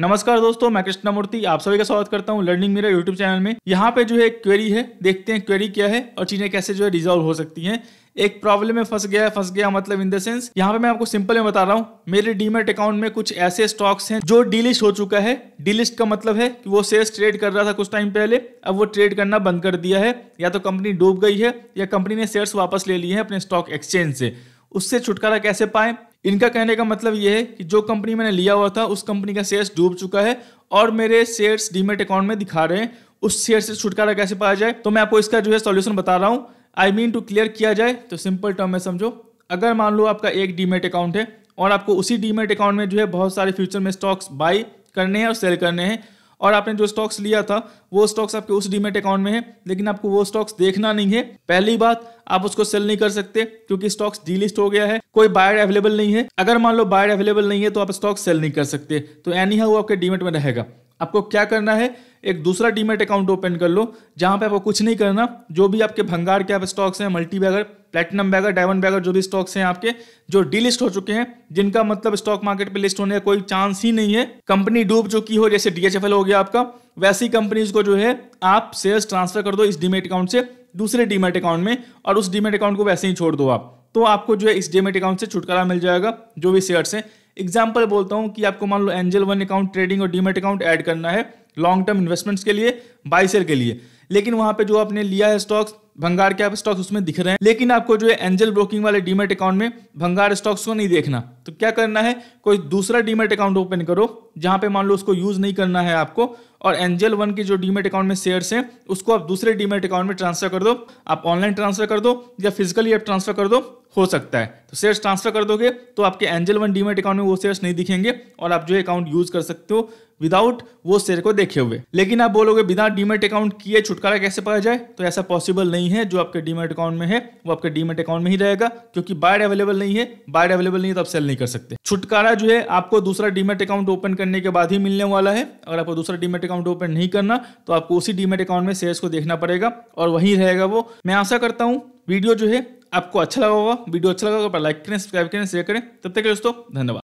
नमस्कार दोस्तों मैं मूर्ति आप सभी का स्वागत करता हूँ लर्निंग मेरा यूट्यूब चैनल में यहाँ पे जो है एक क्वेरी है देखते हैं क्वेरी क्या है और चीजें कैसे जो है रिजॉल्व हो सकती हैं एक प्रॉब्लम में फंस गया फंस गया मतलब इन द सेंस यहाँ पे मैं आपको सिंपल में बता रहा हूँ मेरे डीमेट अकाउंट में कुछ ऐसे स्टॉक्स हैं जो डीलिस्ट हो चुका है डीलिस्ट का मतलब है कि वो शेयर्स ट्रेड कर रहा था कुछ टाइम पहले अब वो ट्रेड करना बंद कर दिया है या तो कंपनी डूब गई है या कंपनी ने शेयर्स वापस ले लिए हैं अपने स्टॉक एक्सचेंज से उससे छुटकारा कैसे पाएं इनका कहने का मतलब यह है कि जो कंपनी मैंने लिया हुआ था उस कंपनी का शेयर्स डूब चुका है और मेरे शेयर्स डीमेट अकाउंट में दिखा रहे हैं उस शेयर से छुटकारा कैसे पाया जाए तो मैं आपको इसका जो है सॉल्यूशन बता रहा हूँ आई मीन टू क्लियर किया जाए तो सिंपल टर्म में समझो अगर मान लो आपका एक डीमेट अकाउंट है और आपको उसी डीमेट अकाउंट में जो है बहुत सारे फ्यूचर में स्टॉक्स बाई करने हैं और सेल करने हैं और आपने जो स्टॉक्स लिया था वो स्टॉक्स आपके उस डीमेट अकाउंट में है लेकिन आपको वो स्टॉक्स देखना नहीं है पहली बात आप उसको सेल नहीं कर सकते क्योंकि स्टॉक्स डीलिस्ट हो गया है कोई बायर अवेलेबल नहीं है अगर मान लो बायर अवेलेबल नहीं है तो आप स्टॉक सेल नहीं कर सकते तो एनी हाँ वो आपके डीमेट में रहेगा आपको क्या करना है एक दूसरा डीमेट अकाउंट ओपन कर लो जहां पे आपको कुछ नहीं करना जो भी आपके भंगार के आप स्टॉक्स हैं multi bagger platinum bagger diamond bagger जो भी स्टॉक्स हैं आपके जो डीलिस्ट हो चुके हैं जिनका मतलब स्टॉक मार्केट पे लिस्ट होने का कोई चांस ही नहीं है कंपनी डूब चुकी हो जैसे डीएचएफएल हो गया आपका वैसी कंपनीज को जो है आप शेयर्स ट्रांसफर कर दो इस डीमेट अकाउंट से दूसरे डीमेट अकाउंट में और उस डीमेट अकाउंट को वैसे ही छोड़ दो आप तो आपको जो है इस डीमेट अकाउंट से छुटकारा मिल जाएगा जो भी शेयर्स हैं एग्जाम्पल बोलता हूँ कि आपको मान लो एंजल वन अकाउंट ट्रेडिंग और डीमेट अकाउंट ऐड करना है लॉन्ग टर्म इन्वेस्टमेंट्स के लिए बाईसर के लिए लेकिन वहां पे जो आपने लिया है स्टॉक्स भंगार के आप स्टॉक्स उसमें दिख रहे हैं लेकिन आपको जो है एंजल ब्रोकिंग वाले डीमेट अकाउंट में भंगार स्टॉक्स को नहीं देखना तो क्या करना है कोई दूसरा डीमेट अकाउंट ओपन करो जहां पे मान लो उसको यूज नहीं करना है आपको और एंजल वन के जो डीमेट अकाउंट में शेयर्स हैं उसको आप दूसरे डीमेट अकाउंट में ट्रांसफर कर दो आप ऑनलाइन ट्रांसफर कर दो या फिजिकली आप ट्रांसफर कर दो हो सकता है तो शेयर्स ट्रांसफर कर दोगे तो आपके एंजल वन डीमेट अकाउंट में वो शेयर्स नहीं दिखेंगे और आप जो अकाउंट यूज कर सकते हो विदाउट वो शेयर को देखे हुए लेकिन आप बोलोगे बिना डीमेट अकाउंट किए छुटकारा कैसे पाया जाए तो ऐसा पॉसिबल नहीं है जो आपके डीमेट अकाउंट में है वो आपके डीमेट अकाउंट में ही रहेगा क्योंकि बाइड अवेलेबल नहीं है बाइड अवेलेबल नहीं है तो आप सेल नहीं कर सकते छुटकारा जो है आपको दूसरा डीमेट अकाउंट ओपन करने के बाद ही मिलने वाला है अगर आपको दूसरा डीमेट अकाउंट ओपन नहीं करना तो आपको उसी डीमेट अकाउंट में शेयर को देखना पड़ेगा और वहीं रहेगा वो मैं आशा करता हूँ वीडियो जो है आपको अच्छा लगा होगा वीडियो अच्छा लगा होगा लाइक तो करें सब्सक्राइब करें शेयर करें तब तक दोस्तों धन्यवाद